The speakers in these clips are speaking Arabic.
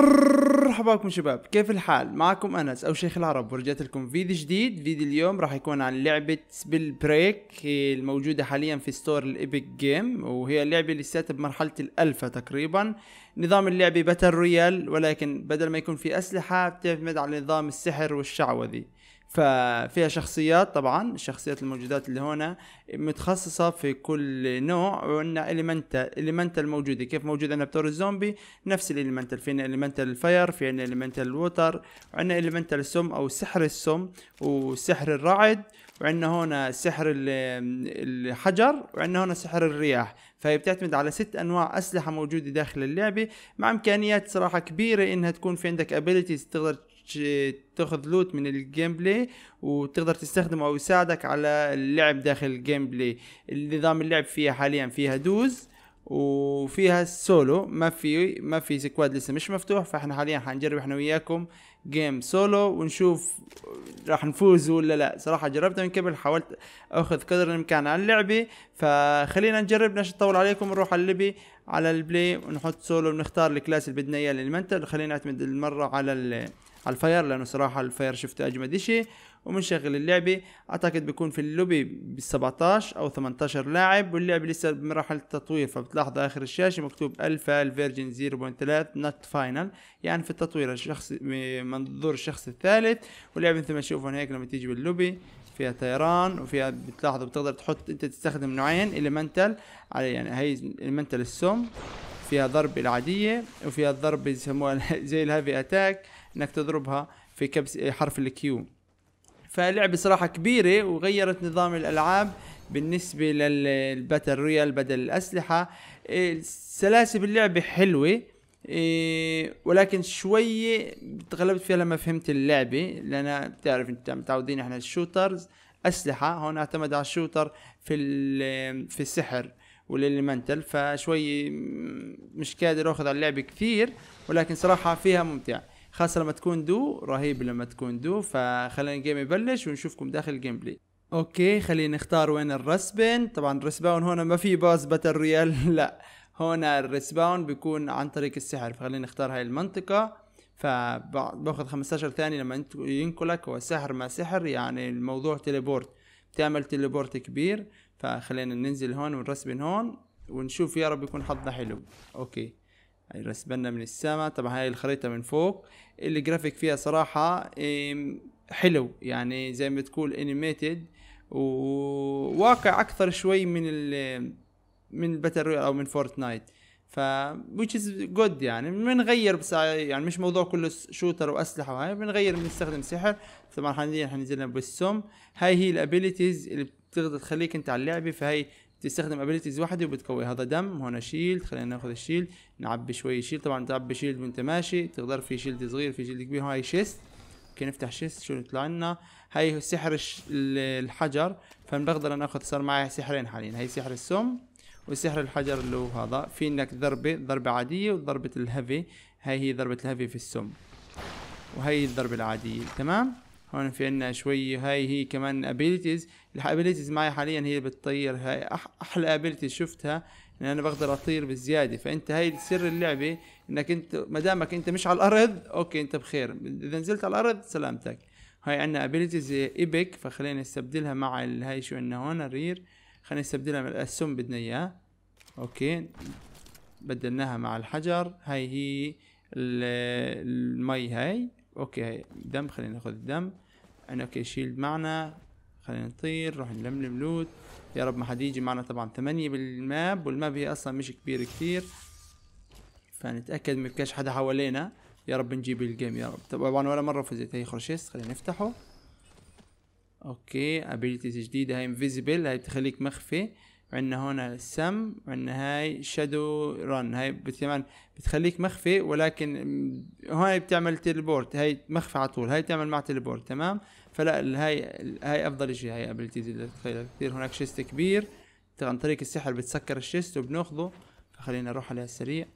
مرحبا بكم شباب كيف الحال معكم انس او شيخ العرب ورجعت لكم فيديو جديد فيديو اليوم راح يكون عن لعبه سبيل بريك الموجوده حاليا في ستور الابيك جيم وهي لعبه لساتها بمرحله الالفا تقريبا نظام اللعبه باتل رويال ولكن بدل ما يكون في اسلحه بتعتمد على نظام السحر والشعوذه ففيها شخصيات طبعا الشخصيات الموجودات اللي هنا متخصصة في كل نوع وعندنا اليمنتال اليمنتال موجودة كيف موجودة عندنا بتور الزومبي نفس الاليمنتال فينا عندنا اليمنتال الفاير فينا عندنا اليمنتال الوتر وعندنا اليمنتال السم او سحر السم وسحر الرعد وعندنا هنا سحر الحجر وعندنا هنا سحر الرياح فهي بتعتمد على ست انواع اسلحه موجوده داخل اللعبه مع امكانيات صراحه كبيره انها تكون في عندك ابيلتيز تقدر تاخذ لوت من الجيم بلاي وتقدر تستخدمه او يساعدك على اللعب داخل الجيم بلاي نظام اللعب فيها حاليا فيها دوز وفيها سولو ما في ما في سكواد لسه مش مفتوح فاحنا حاليا حنجرب احنا وياكم جيم سولو ونشوف راح نفوز ولا لا صراحه جربتها من قبل حاولت اخذ قدر الامكان على اللعبه فخلينا نجرب ليش نطول عليكم نروح على اللبي على البلاي ونحط سولو ونختار الكلاس اللي بدنا اياه للمنتل خلينا نعتمد المره على على الفاير لانه صراحه الفاير شفته اجمد اشي ومنشغل اللعبه اعتقد بيكون في اللوبي بال 17 او 18 لاعب واللعبه لسه بمراحل التطوير فبتلاحظ اخر الشاشه مكتوب الفا الفيرجن 0.3 نوت فاينل يعني في التطوير الشخص منظور الشخص الثالث واللعبه مثل ما تشوفون هيك لما تيجي باللوبي فيها طيران وفيها بتلاحظوا بتقدر تحط انت تستخدم نوعين المنتل على يعني هي المنتل السم فيها ضرب العادية وفيها الضرب يسموها زي الهافي اتاك انك تضربها في كبس حرف الكيو فلعبة صراحة كبيرة وغيرت نظام الألعاب بالنسبة للباتل رويال بدل الأسلحة إيه، سلاسل اللعبة حلوة إيه ولكن شوية تغلبت فيها لما فهمت اللعبة لأن بتعرف أنت متعودين إحنا الشوترز أسلحة هون اعتمد على الشوتر في في السحر والإليمنتال فشوي مش قادر أخذ على اللعبة كثير ولكن صراحة فيها ممتع خاصه لما تكون دو رهيب لما تكون دو فخلينا الجيم يبلش ونشوفكم داخل الجيم بلاي اوكي خلينا نختار وين الرسبن طبعا الرسباون هنا ما في باص باتل ريال لا هنا الرسباون بيكون عن طريق السحر فخلينا نختار هاي المنطقه فباخذ 15 ثانيه لما ينقلك هو سحر ما سحر يعني الموضوع تليبورت بتعمل تليبورت كبير فخلينا ننزل هون ونرسبن هون ونشوف يا رب يكون حظنا حلو اوكي هيرسم يعني لنا من السماء طبعا هاي الخريطه من فوق الجرافيك فيها صراحه حلو يعني زي ما تقول انيميتد وواقع اكثر شوي من ال من باتل رويال او من فورتنايت ف which is good يعني بنغير بس يعني مش موضوع كله شوتر واسلحه وهي بنغير بنستخدم سحر طبعا حنزلنا بالسم هاي هي الابيليتيز اللي بتقدر تخليك انت على اللعبه فهي تستخدم ابيلتيز واحده وبتقوي هذا دم هون شيلد خلينا ناخذ الشيلد نعبي شوي شيلد طبعا تعبي شيلد وانت ماشي تقدر في شيلد صغير في شيلد كبير هاي شيست اوكي نفتح شيست شو يطلع لنا هاي سحر الحجر انا ناخذ صار معي سحرين حاليا هاي سحر السم وسحر الحجر اللي هو هذا في انك ضربه ضربه عاديه وضربه الهيفي هاي هي ضربه الهيفي في السم وهي الضربه العاديه تمام هون في عنا شوي هاي هي كمان ابيلتيز الابيلتيز معي حاليا هي بتطير هاي احلى ابيلتيز شفتها ان انا بقدر اطير بزياده فانت هاي سر اللعبه انك انت ما دامك انت مش على الارض اوكي انت بخير اذا نزلت على الارض سلامتك هاي عنا ابيلتيز ايبك فخلينا نستبدلها مع هاي شو عنا هون الرير خلينا نستبدلها من السم بدنا اياه اوكي بدلناها مع الحجر هاي هي المي هاي اوكي دم خلينا ناخذ الدم انا اوكي شيلد معنا خلينا نطير نروح نلملم لوت يا رب ما حد يجي معنا طبعا ثمانية بالماب والماب هي اصلا مش كبير كثير فنتاكد ما يبكاش حدا حوالينا يا رب نجيب الجيم يا رب طبعا ولا مرة فزت هي خرشيست خلينا نفتحه اوكي ابيلتيز جديدة هاي انفيزيبل هاي بتخليك مخفي وعندنا هنا السم وعندنا هاي شادو ران هاي كمان بتخليك مخفي ولكن هاي بتعمل تيلبورت هاي مخفي على طول هاي بتعمل مع تيلبورت تمام فلا هاي هاي افضل شيء هاي ابيلتي تخيل كثير هناك شيست كبير عن طريق السحر بتسكر الشيست وبناخذه فخلينا نروح عليها السريع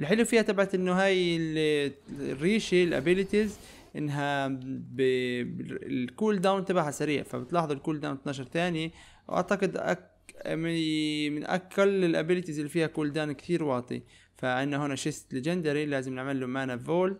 الحلو فيها تبعت انه هاي الريشه الابيلتيز انها بالكول داون تبعها سريع فبتلاحظوا الكول داون 12 ثانيه واعتقد أك من اقل الابيلتيز اللي فيها كول داون كثير واطي فعندنا هنا شيست ليجندري لازم نعمل له مانا فول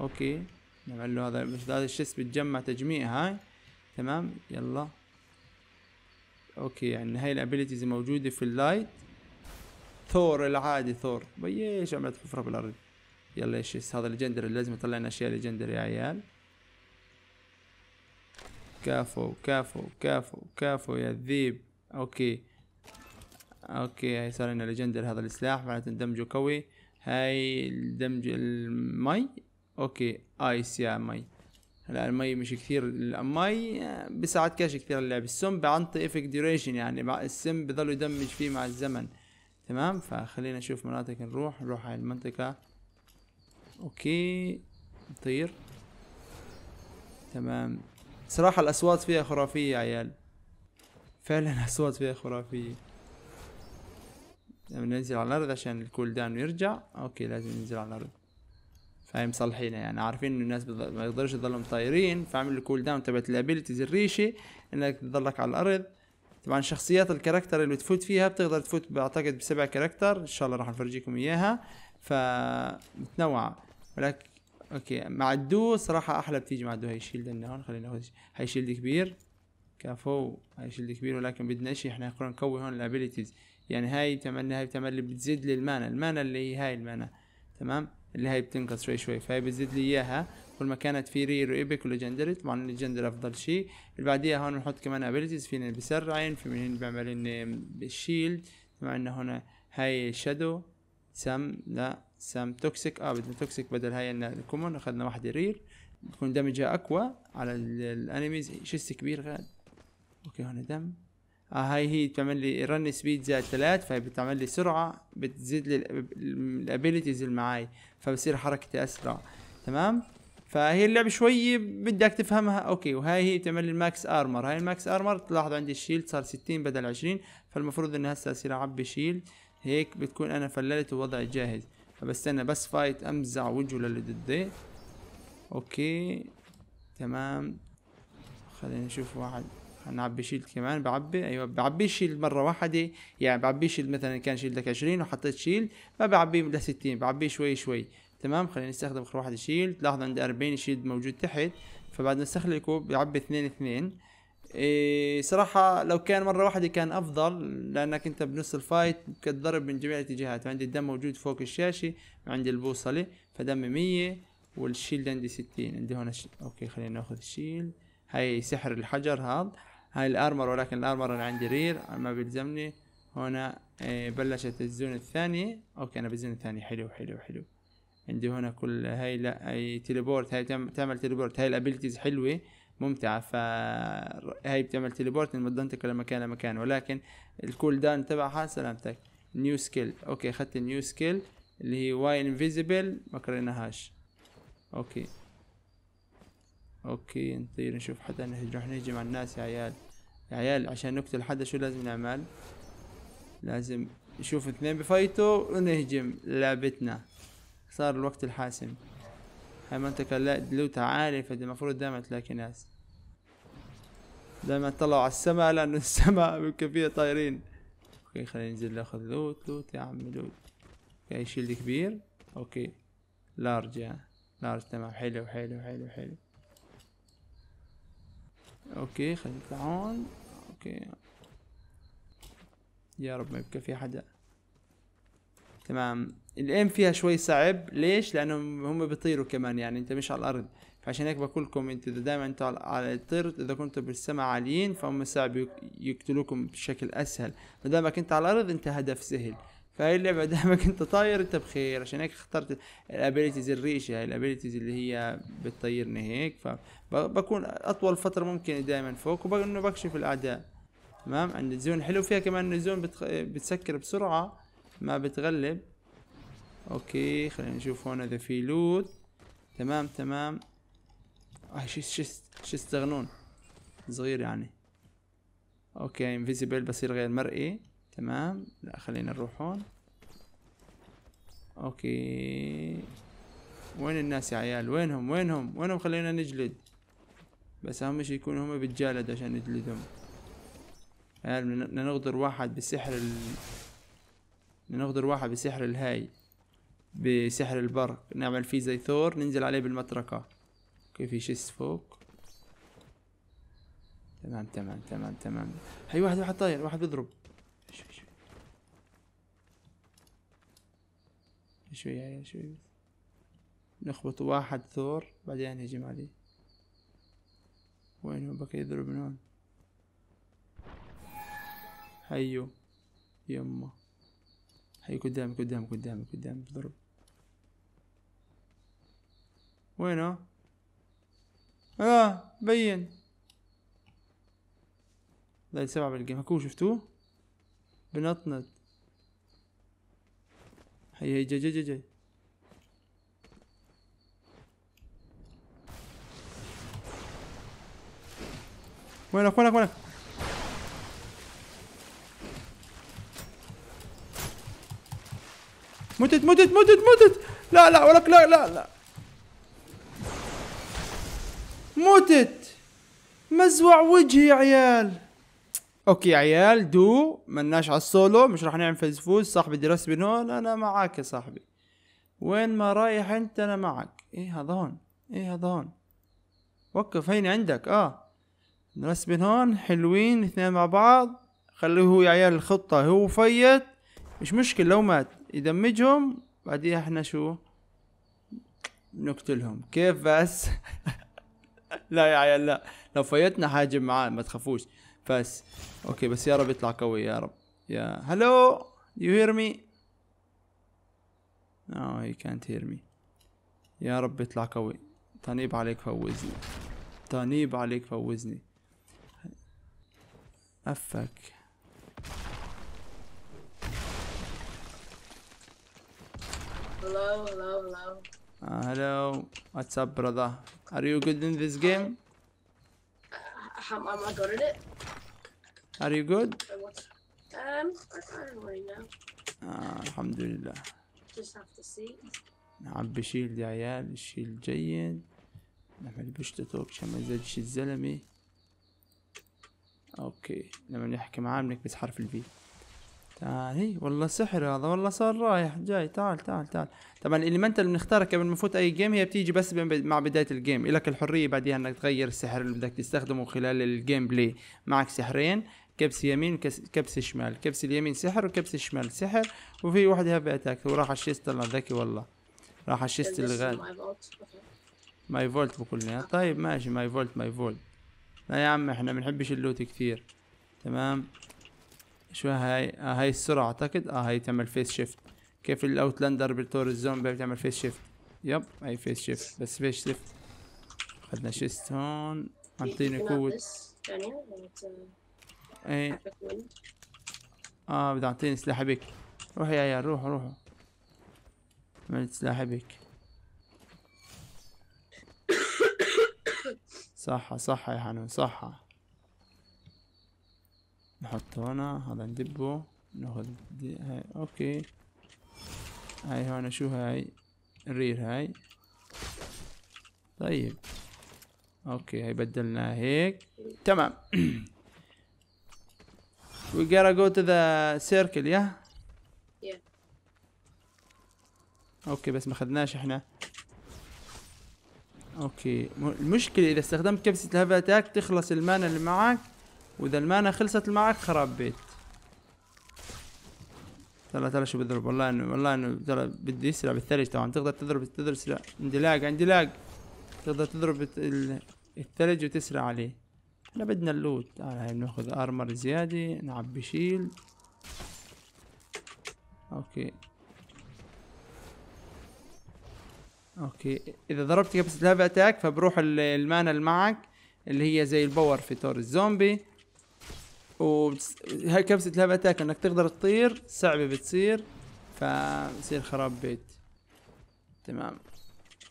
اوكي نعمل له هذا بس هذا الشيست بتجمع تجميع هاي تمام يلا اوكي يعني هاي الابيلتيز موجوده في اللايت ثور العادي ثور بيش عملت حفره بالارض يلا يا شيست هذا ليجندري لازم يطلع لنا اشياء ليجندري يا عيال كافو كافو كافو كافو يا ذيب اوكي اوكي هاي صار لنا ليجندر هذا السلاح معناته دمجه قوي هاي دمج المي اوكي ايس يا مي هلا المي مش كثير المي بساعد كاش كثير اللعب السم بعنطي افك ديوريشن يعني مع السم بضل يدمج فيه مع الزمن تمام فخلينا نشوف مناطق نروح نروح هاي المنطقة اوكي نطير تمام صراحة الاصوات فيها خرافية يا عيال فعلا الصوت فيها خرافيه لما ننزل على الارض عشان الكول داون يرجع اوكي لازم ننزل على الارض فهي مصلحينها يعني عارفين ان الناس ما يقدرش يضلوا طايرين فعملوا الكول داون تبعت الابيلتيز الريشه انك تضلك على الارض طبعا شخصيات الكاركتر اللي تفوت فيها بتقدر تفوت بعتقد بسبع كاركتر ان شاء الله راح نفرجيكم اياها فمتنوعة ولكن اوكي مع الدو صراحة احلى بتيجي مع الدو هاي شيلد هون خلينا ناخذ هاي شيلد كبير كفو هاي شيلد كبير ولكن بدنا شيء احنا نقدر نقوي هون الابيليتيز يعني هاي بتعمل هاي بتعمل بتزيد لي المانا المانا اللي هي هاي المانا تمام اللي هاي بتنقص شوي شوي فهي بتزيد لي اياها كل ما كانت في رير وايبك وليجندري طبعا الجندر افضل شيء اللي بعديها هون بنحط كمان ابيليتيز فينا بسرع في من بيعمل بالشيلد مع انه هنا هاي شادو سم لا سم توكسيك اه بدنا توكسيك بدل هاي الكومون اخذنا واحدة رير بتكون دمجها اقوى على الانميز شيست كبير غاد اوكي هنا دم آه هاي هي بتعمل لي رن سبيد زائد ثلاث فهي بتعمل لي سرعة بتزيد لي الابيلتيز اللي معاي فبصير حركتي اسرع تمام فهي اللعبة شوي بدك تفهمها اوكي وهاي هي بتعمل لي الماكس ارمر هاي الماكس ارمر تلاحظ عندي الشيلد صار ستين بدل عشرين فالمفروض اني هسه اصير اعبي شيلد هيك بتكون انا فللت ووضعي جاهز فبستنى بس فايت امزع وجهه للي ضدي اوكي تمام خلينا نشوف واحد نعبي شيلد كمان بعبي ايوه بعبي شيلد مره واحده يعني بعبي شيلد مثلا كان شيلدك 20 وحطيت شيلد ما بعبيه ل 60 بعبيه شوي شوي تمام خلينا نستخدم اخر واحد شيلد لاحظ عندي 40 شيلد موجود تحت فبعد ما استخلكه بعبي 2 2 إيه صراحة لو كان مرة واحدة كان أفضل لأنك أنت بنص الفايت بتضرب من جميع الاتجاهات عندي الدم موجود فوق الشاشة عندي البوصلة فدم مية والشيلد عندي ستين عندي هون الشيلد. أوكي خلينا ناخذ الشيلد هاي سحر الحجر هذا هاي الارمر ولكن الارمر انا عندي رير ما بيلزمني هنا إيه، بلشت الزون الثانية اوكي انا بالزون الثاني حلو حلو حلو عندي هنا كل هاي لا اي تليبورت هاي تعمل تليبورت هاي الابيلتيز حلوة ممتعة فهاي بتعمل تليبورت من مدنتك لمكان لمكان ولكن الكول داون تبعها سلامتك نيو سكيل اوكي اخدت النيو سكيل اللي هي واي انفيزبل ما قريناهاش اوكي اوكي نطير نشوف حتى رح نهجم على الناس يا عيال يا عيال عشان نقتل حدا شو لازم نعمل لازم نشوف اثنين بفايتوا ونهجم لعبتنا صار الوقت الحاسم هاي منطقة لا دلوتها عالية فالمفروض دائما تلاقي ناس دائما تطلعوا على السماء لأنه السماء ممكن فيها طايرين اوكي خلينا ننزل ناخذ لوت لوت يا عمي لوت اوكي شيلد كبير اوكي لارج يا لارج تمام حلو حلو حلو حلو اوكي خلينا نطلع هون اوكي يا رب ما يبقى في حدا تمام الايم فيها شوي صعب ليش لانهم هم بيطيروا كمان يعني انت مش على الارض فعشان هيك بقول لكم انت اذا دائما انتوا على الطير اذا كنتوا بالسماء عاليين فهم صعب يقتلوكم بشكل اسهل ما دامك انت على الارض انت هدف سهل فهي اللعبه دامك انت طاير انت بخير عشان هيك اخترت الابيلتيز الريشه هاي الابيلتيز اللي هي بتطيرني هيك فبكون اطول فتره ممكنه دائما فوق وانه بكشف الاعداء تمام عند الزون حلو فيها كمان انه الزون بتخ... بتسكر بسرعه ما بتغلب اوكي خلينا نشوف هون اذا في لود تمام تمام اه شو شو شو استغنون صغير يعني اوكي انفيزيبل بصير غير مرئي تمام لا خلينا نروح هون اوكي وين الناس يا عيال وينهم وينهم وينهم خلينا نجلد بس اهم شي يكون هم بتجالد عشان نجلدهم عيال بدنا نغدر واحد بسحر ال نغدر واحد بسحر الهاي بسحر البرق نعمل فيه زي ثور ننزل عليه بالمطرقة اوكي في شيس فوق تمام تمام تمام تمام هي واحد واحد طاير واحد بيضرب شوية يعني شوية نخبط واحد ثور بعدين يهجم عليه وين هو بقى يضرب من هون هيو يما هيو قدام قدام قدامي قدامي ضرب وينه؟ اه بين لا سبعة بالجيم هكو شفتوه بنطنط هي هي جاي جاي جاي, جاي. وينك وينك وينك متت متت متت متت لا لا ولك لا لا لا متت مزوع وجهي يا عيال اوكي عيال دو مناش على السولو مش راح نعمل فوز صاحبي درس من هون انا معاك يا صاحبي وين ما رايح انت انا معك ايه هذا هون ايه هذا هون وقف هيني عندك اه درس من هون حلوين اثنين مع بعض خليه هو يا عيال الخطة هو فيت مش مشكلة لو مات يدمجهم بعديها احنا شو نقتلهم كيف بس لا يا عيال لا لو فيتنا حاجب معاه ما تخافوش فاس اوكي بس يا رب يطلع قوي يا رب يا هلو يو هير مي نو هي كانت هير مي يا رب يطلع قوي تنيب عليك فوزني تنيب عليك فوزني افك Hello, hello, hello. Uh, آه، hello. What's up, brother? Are you good in this game? I'm, uh, I'm good at it. Are you good? Um, I'm fine right now. آه الحمد لله. Just have to see. نعبي شيل يا عيال شيل الجيد. نعمل بشتتوك عشان ما يزعجش الزلمة اوكي لما نحكي معاه بنكبس حرف البي تعال هي والله سحر هذا والله صار رايح جاي تعال تعال تعال طبعا الاليمنت اللي بنختارها قبل ما نفوت اي جيم هي بتيجي بس مع بدايه الجيم لك الحريه بعديها انك تغير السحر اللي بدك تستخدمه خلال الجيم بلاي معك سحرين كبس يمين وكبس شمال كبس اليمين سحر وكبس الشمال سحر وفي واحد هاف اتاك وراح الشيست طلع ذكي والله راح الشيست الغالي ماي فولت لنا طيب ماشي ماي فولت ماي فولت لا يا عم احنا بنحبش اللوت كثير تمام شو هاي آه هاي السرعة اعتقد اه هاي تعمل فيس شيفت كيف الاوتلاندر بالتور الزومبي بتعمل فيس شيفت يب هاي فيس شيفت بس فيس شيفت خدنا شيست هون اعطيني قوة ايه اه بدي اعطيني سلاح بك روح يا عيال روحوا روحوا عملت سلاح بك صحة صحة يا حنون صحة نحطه هنا هذا ندبه ناخذ دي هاي اوكي هاي هون شو هاي الرير هاي طيب اوكي هاي بدلناها هيك تمام We gotta go to the circle yeah? yeah. اوكي بس ما خدناش احنا اوكي المشكلة اذا استخدمت كبسة الهافا اتاك تخلص المانا اللي معك واذا المانا خلصت معك خراب بيت ترى ترى شو بضرب والله انه والله انه ترى بدي يسرع بالثلج طبعا تقدر تضرب تضرب عندي لاج عندي لاج تقدر تضرب الثلج وتسرع عليه احنا بدنا اللوت تعال هاي بناخذ ارمر زيادة نعبي شيلد اوكي اوكي اذا ضربت كبسة لاف اتاك فبروح المانا اللي معك اللي هي زي الباور في طور الزومبي هاي كبسة لاف اتاك انك تقدر تطير صعبة بتصير فبصير خراب بيت تمام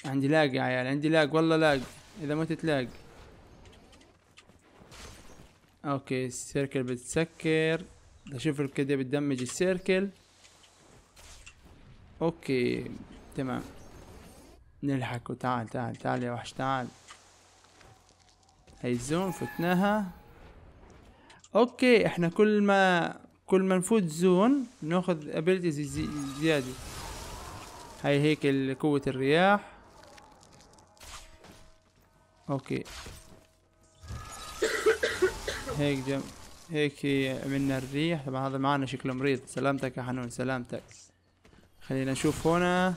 عندي لاج يا عيال عندي لاج والله لاج اذا متت لاج اوكي السيركل بتسكر اشوف كده بتدمج السيركل اوكي تمام نلحق تعال تعال تعال يا وحش تعال هاي الزون فتناها اوكي احنا كل ما كل ما نفوت زون ناخذ ابيلتيز زيادة هاي هيك قوة الرياح اوكي هيك جم هيك عملنا الريح طبعا هذا معانا شكله مريض سلامتك يا حنون سلامتك خلينا نشوف هنا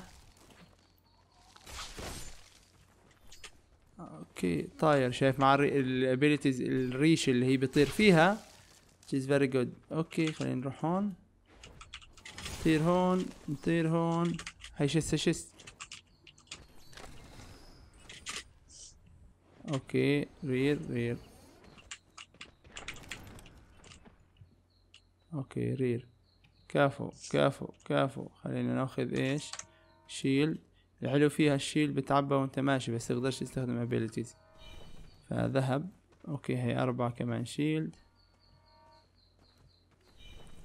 اوكي طاير شايف مع الابيليتيز الريش اللي هي بيطير فيها شيز فيري جود اوكي خلينا نروح هون نطير هون نطير هون هاي شست شست اوكي رير رير اوكي رير كافو كافو كافو خلينا ناخذ ايش شيل الحلو فيها الشيل بتعبى وانت ماشي بس تقدرش تستخدم ابيلتيز فذهب اوكي هي اربعة كمان شيلد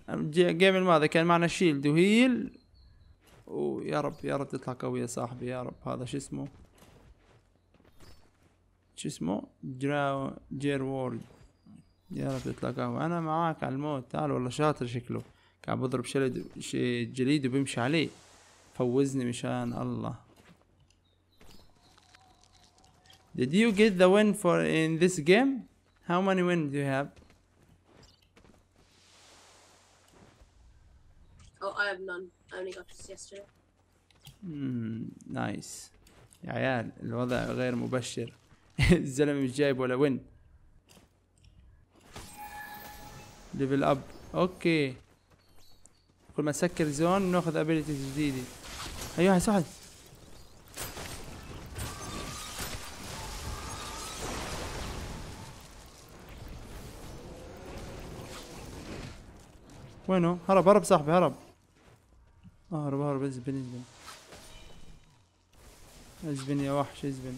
الجيم الماضي كان معنا شيلد وهيل ويا رب يا رب تطلع قوية صاحبي يا رب هذا شو اسمه شو اسمه جراو جير وورد يا رب قهوة انا معاك على الموت تعال والله شاطر شكله قاعد بضرب شلد جليد وبيمشي عليه فوزني مشان الله Did you get the win for in this game? How many wins do you have? Oh, I have none. I only got this yesterday. Hmm, nice. يا عيال الوضع غير مبشر الزلمة مش جايب ولا وين ليفل اب اوكي كل ما نسكر زون ناخذ ابيلتيز جديده ايوه سعد وينه هرب هرب صاحبي هرب اهرب آه، اهرب ازبن ازبن ازبن يا وحش ازبن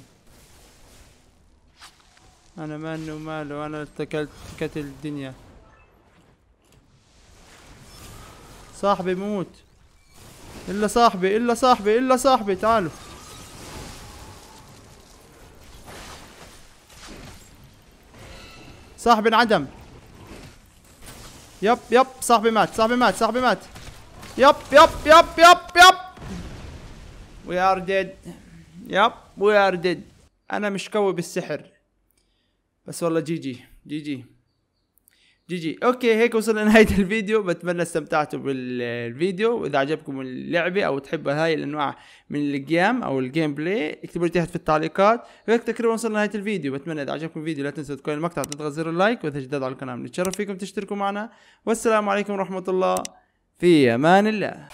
انا ما انه ماله انا اتكلت الدنيا صاحبي موت الا صاحبي الا صاحبي الا صاحبي تعالوا صاحبي انعدم يب يب صاحبي مات صاحبي مات صاحبي مات يب يب يب يب يب وي ار ديد يب وي ار ديد انا مش قوي بالسحر بس والله جي جي جي جي جي جي اوكي هيك وصلنا لنهايه الفيديو بتمنى استمتعتوا بالفيديو واذا عجبكم اللعبه او تحبوا هاي الانواع من الجيم او الجيم بلاي اكتبوا لي تحت في التعليقات وهيك تقريبا وصلنا لنهايه الفيديو بتمنى اذا عجبكم الفيديو لا تنسوا تكون المقطع تضغط زر اللايك واذا جداد على القناه بنتشرف فيكم تشتركوا معنا والسلام عليكم ورحمه الله في امان الله